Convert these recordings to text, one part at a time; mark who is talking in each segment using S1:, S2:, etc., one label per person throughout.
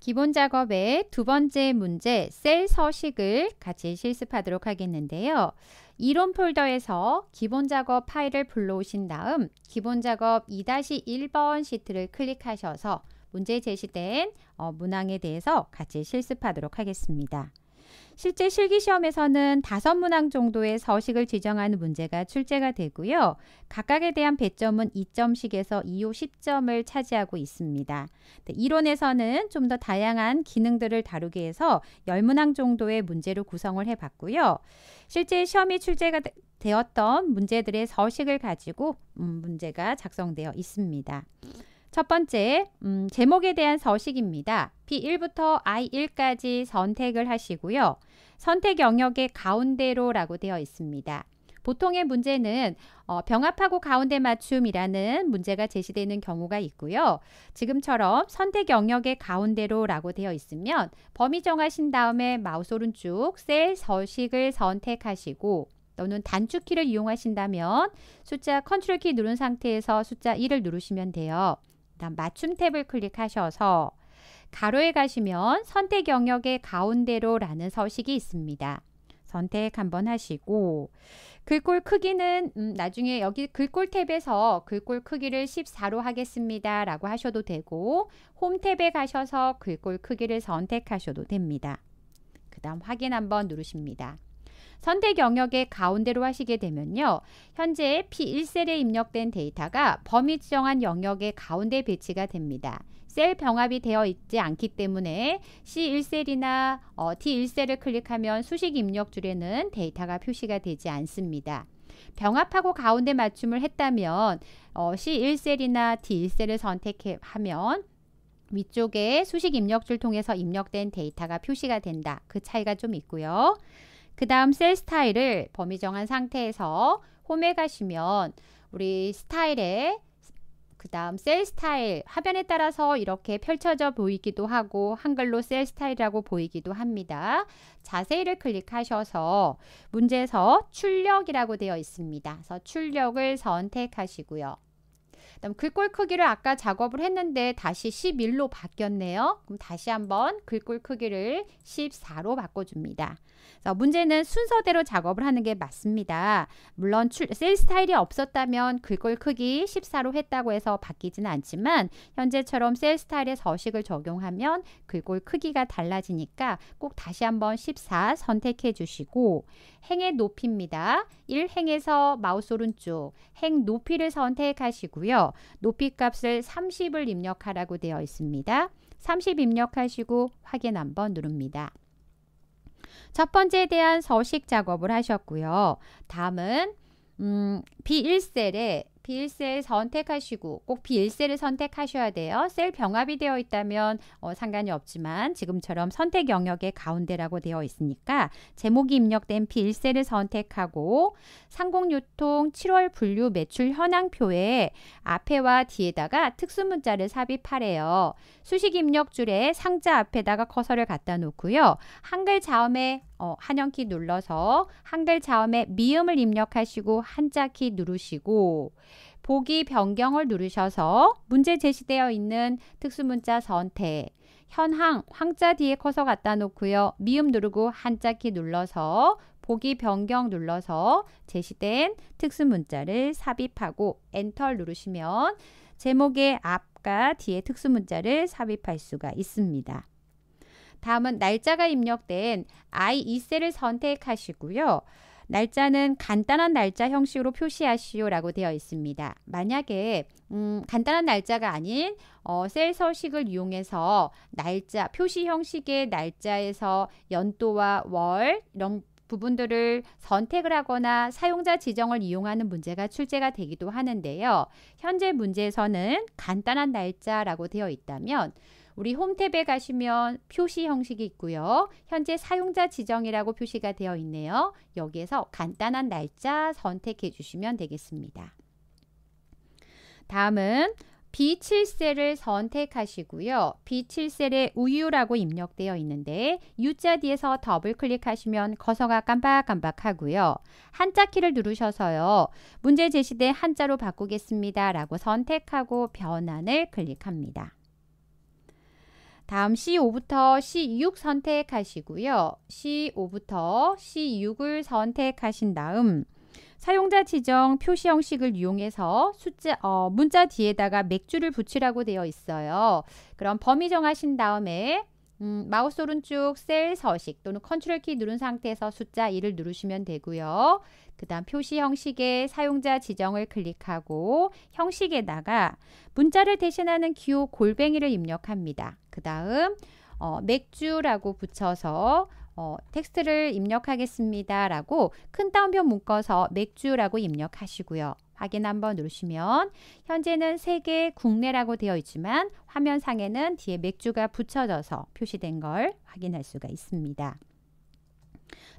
S1: 기본 작업의 두 번째 문제 셀 서식을 같이 실습하도록 하겠는데요. 이론 폴더에서 기본 작업 파일을 불러오신 다음 기본 작업 2-1번 시트를 클릭하셔서 문제 제시된 어, 문항에 대해서 같이 실습하도록 하겠습니다. 실제 실기시험에서는 다섯 문항 정도의 서식을 지정하는 문제가 출제가 되고요. 각각에 대한 배점은 2점씩에서 2호 10점을 차지하고 있습니다. 네, 이론에서는 좀 더 다양한 기능들을 다루게 해서 10문항 정도의 문제로 구성을 해봤고요. 실제 시험이 출제가 되었던 문제들의 서식을 가지고 음, 문제가 작성되어 있습니다. 첫 번째, 음, 제목에 대한 서식입니다. B1부터 I1까지 선택을 하시고요. 선택 영역의 가운데로라고 되어 있습니다. 보통의 문제는 어, 병합하고 가운데 맞춤이라는 문제가 제시되는 경우가 있고요. 지금처럼 선택 영역의 가운데로라고 되어 있으면 범위 정하신 다음에 마우스 오른쪽 셀 서식을 선택하시고 또는 단축키를 이용하신다면 숫자 컨트롤 키 누른 상태에서 숫자 1을 누르시면 돼요. 다음 맞춤 탭을 클릭하셔서 가로에 가시면 선택 영역의 가운데로라는 서식이 있습니다. 선택 한번 하시고 글꼴 크기는 음, 나중에 여기 글꼴 탭에서 글꼴 크기를 14로 하겠습니다 라고 하셔도 되고 홈 탭에 가셔서 글꼴 크기를 선택하셔도 됩니다. 그 다음 확인 한번 누르십니다. 선택 영역의 가운데로 하시게 되면요. 현재 P1셀에 입력된 데이터가 범위 지정한 영역의 가운데 배치가 됩니다. 셀 병합이 되어 있지 않기 때문에 C1셀이나 어, D1셀을 클릭하면 수식 입력 줄에는 데이터가 표시가 되지 않습니다. 병합하고 가운데 맞춤을 했다면 어, C1셀이나 D1셀을 선택하면 위쪽에 수식 입력줄 통해서 입력된 데이터가 표시가 된다. 그 차이가 좀 있고요. 그 다음 셀 스타일을 범위 정한 상태에서 홈에 가시면 우리 스타일에 그 다음 셀 스타일 화면에 따라서 이렇게 펼쳐져 보이기도 하고 한글로 셀 스타일이라고 보이기도 합니다. 자세히를 클릭하셔서 문제에서 출력이라고 되어 있습니다. 그래서 출력을 선택하시고요. 그다음 글꼴 크기를 아까 작업을 했는데 다시 11로 바뀌었네요. 그럼 다시 한번 글꼴 크기를 14로 바꿔줍니다. 문제는 순서대로 작업을 하는 게 맞습니다. 물론 출, 셀 스타일이 없었다면 글꼴 크기 14로 했다고 해서 바뀌지는 않지만 현재처럼 셀 스타일의 서식을 적용하면 글꼴 크기가 달라지니까 꼭 다시 한번 14 선택해 주시고 행의 높이입니다. 1행에서 마우스 오른쪽 행 높이를 선택하시고요. 높이 값을 30을 입력하라고 되어 있습니다. 30 입력하시고 확인 한번 누릅니다. 첫 번째에 대한 서식 작업을 하셨고요. 다음은 음, B1셀에 비일셀 선택하시고 꼭비일셀을 선택하셔야 돼요. 셀 병합이 되어 있다면 어, 상관이 없지만 지금처럼 선택 영역의 가운데라고 되어 있으니까 제목이 입력된 비일셀을 선택하고 상공유통 7월 분류 매출 현황표에 앞에와 뒤에다가 특수문자를 삽입하래요. 수식 입력 줄에 상자 앞에다가 커서를 갖다 놓고요. 한글 자음에 어, 한영키 눌러서 한글 자음에 미음을 입력하시고 한자키 누르시고 보기 변경을 누르셔서 문제 제시되어 있는 특수문자 선택, 현황 황자 뒤에 커서 갖다 놓고요. 미음 누르고 한자 키 눌러서 보기 변경 눌러서 제시된 특수문자를 삽입하고 엔터 누르시면 제목의 앞과 뒤에 특수문자를 삽입할 수가 있습니다. 다음은 날짜가 입력된 I2셀을 선택하시고요. 날짜는 간단한 날짜 형식으로 표시하시오라고 되어 있습니다. 만약에 음, 간단한 날짜가 아닌 어, 셀 서식을 이용해서 날짜 표시 형식의 날짜에서 연도와 월 이런 부분들을 선택을 하거나 사용자 지정을 이용하는 문제가 출제가 되기도 하는데요. 현재 문제에서는 간단한 날짜라고 되어 있다면 우리 홈탭에 가시면 표시 형식이 있고요. 현재 사용자 지정이라고 표시가 되어 있네요. 여기에서 간단한 날짜 선택해 주시면 되겠습니다. 다음은 B7셀을 선택하시고요. B7셀에 우유라고 입력되어 있는데 U자 뒤에서 더블 클릭하시면 커서가 깜빡깜빡 하고요. 한자 키를 누르셔서요. 문제 제시된 한자로 바꾸겠습니다. 라고 선택하고 변환을 클릭합니다. 다음 C5부터 C6 선택하시고요. C5부터 C6을 선택하신 다음 사용자 지정 표시 형식을 이용해서 숫자 어, 문자 뒤에다가 맥주를 붙이라고 되어 있어요. 그럼 범위 정하신 다음에 음, 마우스 오른쪽 셀 서식 또는 컨트롤 키 누른 상태에서 숫자 2를 누르시면 되고요. 그 다음 표시 형식의 사용자 지정을 클릭하고 형식에다가 문자를 대신하는 기호 골뱅이를 입력합니다. 그 다음 어, 맥주라고 붙여서 어, 텍스트를 입력하겠습니다. 라고 큰 따옴표 묶어서 맥주라고 입력하시고요. 확인 한번 누르시면 현재는 세계 국내라고 되어 있지만 화면상에는 뒤에 맥주가 붙여져서 표시된 걸 확인할 수가 있습니다.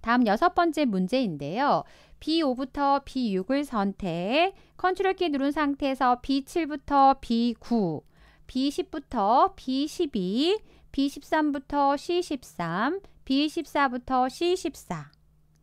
S1: 다음 여섯 번째 문제인데요. B5부터 B6을 선택, 컨트롤 키 누른 상태에서 B7부터 B9, B10부터 B12, B13부터 C13, B14부터 C14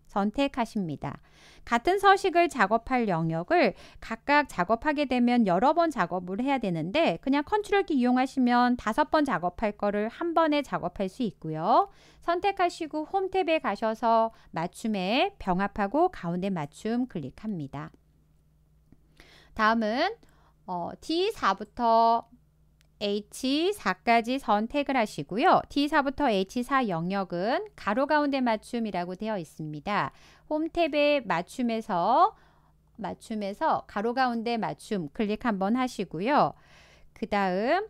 S1: 선택하십니다. 같은 서식을 작업할 영역을 각각 작업하게 되면 여러 번 작업을 해야 되는데 그냥 컨트롤 키 이용하시면 다섯 번 작업할 거를 한 번에 작업할 수 있고요. 선택하시고 홈 탭에 가셔서 맞춤에 병합하고 가운데 맞춤 클릭합니다. 다음은 어, D4부터 H4까지 선택을 하시고요. D4부터 H4 영역은 가로 가운데 맞춤이라고 되어 있습니다. 홈탭의 맞춤에서 맞춤에서 가로 가운데 맞춤 클릭 한번 하시고요. 그 다음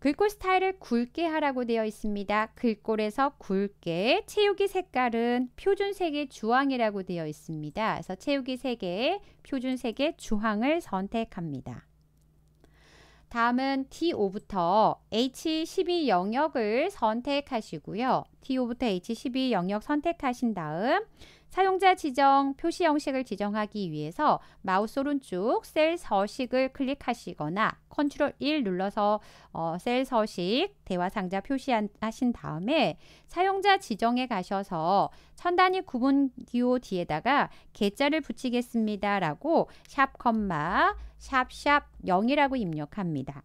S1: 글꼴 스타일을 굵게 하라고 되어 있습니다. 글꼴에서 굵게 채우기 색깔은 표준색의 주황이라고 되어 있습니다. 그래서 채우기 색의 표준색의 주황을 선택합니다. 다음은 T5부터 H12 영역을 선택하시고요. T5부터 H12 영역 선택하신 다음 사용자 지정 표시 형식을 지정하기 위해서 마우스 오른쪽 셀 서식을 클릭하시거나 컨트롤 1 눌러서 어, 셀 서식 대화 상자 표시하신 다음에 사용자 지정에 가셔서 천단위 구분 기호 뒤에다가 개자를 붙이겠습니다 라고 샵 컴마 샵샵 0이라고 입력합니다.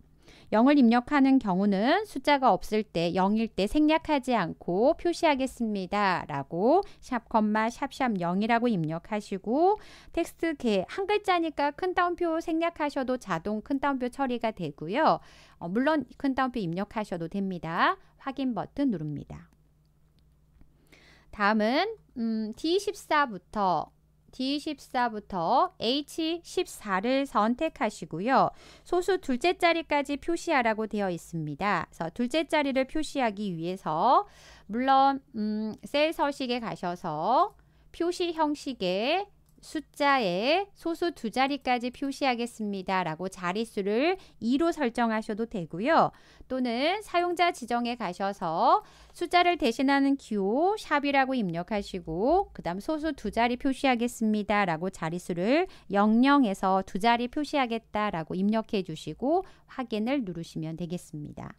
S1: 0을 입력하는 경우는 숫자가 없을 때 0일 때 생략하지 않고 표시하겠습니다. 라고 샵컴마 샵샵 0이라고 입력하시고 텍스트 개한 글자니까 큰 따옴표 생략하셔도 자동 큰 따옴표 처리가 되고요. 어, 물론 큰 따옴표 입력하셔도 됩니다. 확인 버튼 누릅니다. 다음은 음, D14부터 D14부터 H14를 선택하시고요. 소수 둘째 자리까지 표시하라고 되어 있습니다. 그래서 둘째 자리를 표시하기 위해서 물론 음, 셀 서식에 가셔서 표시 형식의 숫자에 소수 두 자리까지 표시하겠습니다. 라고 자릿수를 2로 설정하셔도 되고요. 또는 사용자 지정에 가셔서 숫자를 대신하는 기호 샵이라고 입력하시고 그 다음 소수 두 자리 표시하겠습니다. 라고 자릿수를 00에서 두 자리 표시하겠다 라고 입력해 주시고 확인을 누르시면 되겠습니다.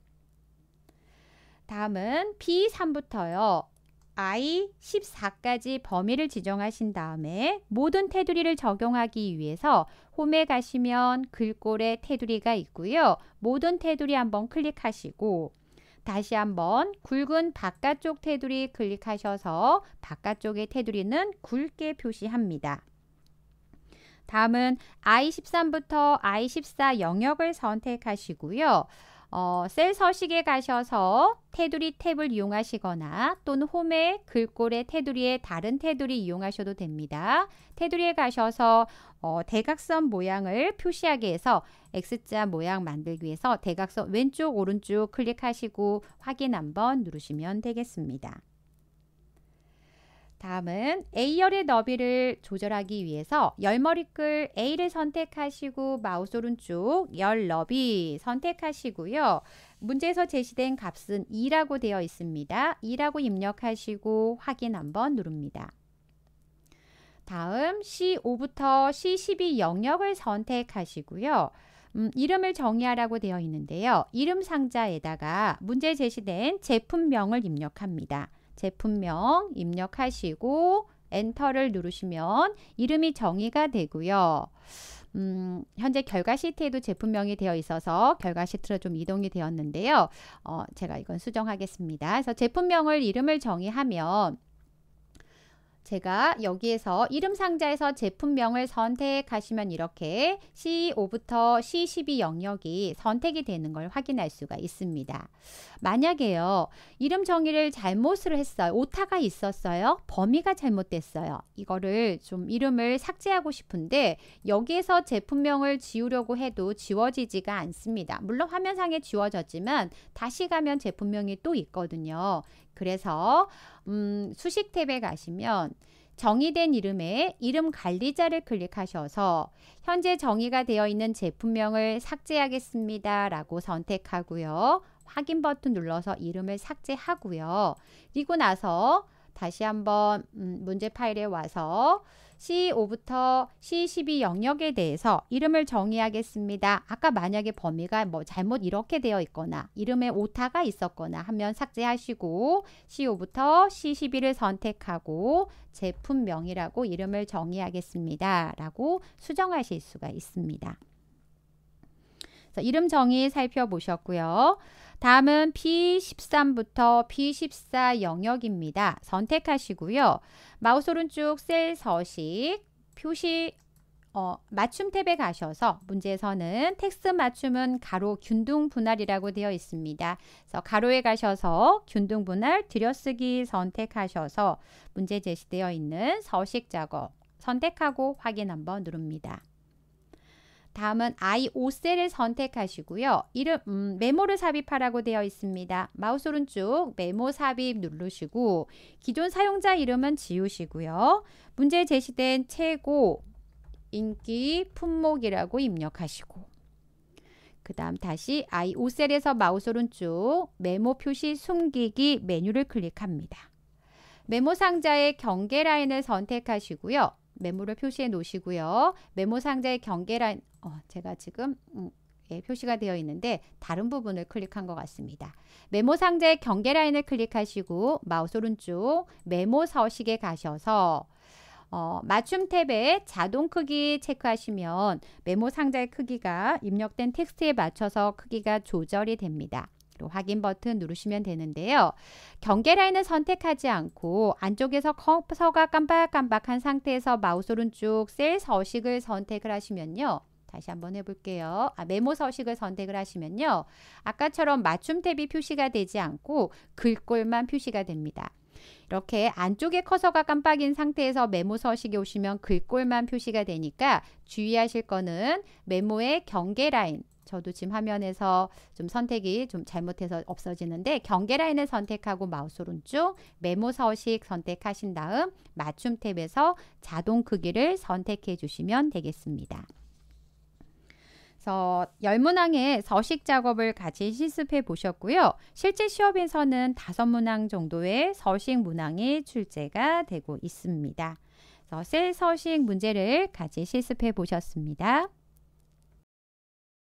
S1: 다음은 B3부터요. I 14까지 범위를 지정하신 다음에 모든 테두리를 적용하기 위해서 홈에 가시면 글꼴에 테두리가 있고요. 모든 테두리 한번 클릭하시고 다시 한번 굵은 바깥쪽 테두리 클릭하셔서 바깥쪽의 테두리는 굵게 표시합니다. 다음은 I13부터 I14 영역을 선택하시고요. 어, 셀 서식에 가셔서 테두리 탭을 이용하시거나 또는 홈의 글꼴의 테두리에 다른 테두리 이용하셔도 됩니다. 테두리에 가셔서 어, 대각선 모양을 표시하게 해서 X자 모양 만들기 위해서 대각선 왼쪽 오른쪽 클릭하시고 확인 한번 누르시면 되겠습니다. 다음은 A열의 너비를 조절하기 위해서 열머리글 A를 선택하시고 마우스 오른쪽 열 너비 선택하시고요. 문제에서 제시된 값은 2라고 되어 있습니다. 2라고 입력하시고 확인 한번 누릅니다. 다음 C5부터 C12 영역을 선택하시고요. 음, 이름을 정의하라고 되어 있는데요. 이름 상자에다가 문제 제시된 제품명을 입력합니다. 제품명 입력하시고 엔터를 누르시면 이름이 정의가 되고요. 음, 현재 결과 시트에도 제품명이 되어 있어서 결과 시트로 좀 이동이 되었는데요. 어, 제가 이건 수정하겠습니다. 그래서 제품명을 이름을 정의하면 제가 여기에서 이름 상자에서 제품명을 선택하시면 이렇게 c o 부터 C12 영역이 선택이 되는 걸 확인할 수가 있습니다. 만약에요. 이름 정의를 잘못을 했어요. 오타가 있었어요. 범위가 잘못됐어요. 이거를 좀 이름을 삭제하고 싶은데 여기에서 제품명을 지우려고 해도 지워지지가 않습니다. 물론 화면상에 지워졌지만 다시 가면 제품명이 또 있거든요. 그래서 음, 수식 탭에 가시면 정의된 이름에 이름 관리자를 클릭하셔서 현재 정의가 되어 있는 제품명을 삭제하겠습니다. 라고 선택하고요. 확인 버튼 눌러서 이름을 삭제하고요. 그리고 나서 다시 한번 음, 문제 파일에 와서 C5부터 C12 영역에 대해서 이름을 정의하겠습니다. 아까 만약에 범위가 뭐 잘못 이렇게 되어 있거나 이름에 오타가 있었거나 하면 삭제하시고 C5부터 C12를 선택하고 제품명이라고 이름을 정의하겠습니다. 라고 수정하실 수가 있습니다. 이름 정의 살펴보셨고요. 다음은 p 1 3부터 p 1 4 영역입니다. 선택하시고요. 마우스 오른쪽 셀 서식 표시 어, 맞춤 탭에 가셔서 문제에서는 텍스트 맞춤은 가로 균등 분할이라고 되어 있습니다. 그래서 가로에 가셔서 균등 분할 들여쓰기 선택하셔서 문제 제시되어 있는 서식 작업 선택하고 확인 한번 누릅니다. 다음은 i5셀을 선택하시고요. 이름 음, 메모를 삽입하라고 되어 있습니다. 마우스 오른쪽 메모 삽입 누르시고 기존 사용자 이름은 지우시고요. 문제 에 제시된 최고 인기 품목이라고 입력하시고 그 다음 다시 i5셀에서 마우스 오른쪽 메모 표시 숨기기 메뉴를 클릭합니다. 메모 상자의 경계 라인을 선택하시고요. 메모를 표시해 놓으시고요. 메모 상자의 경계란 어, 제가 지금 음, 예, 표시가 되어 있는데 다른 부분을 클릭한 것 같습니다. 메모 상자의 경계 라인을 클릭하시고 마우스 오른쪽 메모 서식에 가셔서 어, 맞춤 탭에 자동 크기 체크하시면 메모 상자의 크기가 입력된 텍스트에 맞춰서 크기가 조절이 됩니다. 또 확인 버튼 누르시면 되는데요. 경계 라인을 선택하지 않고 안쪽에서 커서가 깜빡깜빡한 상태에서 마우스 오른쪽 셀 서식을 선택을 하시면요. 다시 한번 해볼게요. 아, 메모 서식을 선택을 하시면요. 아까처럼 맞춤 탭이 표시가 되지 않고 글꼴만 표시가 됩니다. 이렇게 안쪽에 커서가 깜빡인 상태에서 메모 서식에 오시면 글꼴만 표시가 되니까 주의하실 거는 메모의 경계 라인 저도 지금 화면에서 좀 선택이 좀 잘못해서 없어지는데 경계 라인을 선택하고 마우스 오른쪽 메모 서식 선택하신 다음 맞춤 탭에서 자동 크기를 선택해 주시면 되겠습니다. 그래서 열문항의 서식 작업을 같이 실습해 보셨고요. 실제 시험에서는 다섯 문항 정도의 서식 문항이 출제가 되고 있습니다. 그래서 셀 서식 문제를 같이 실습해 보셨습니다.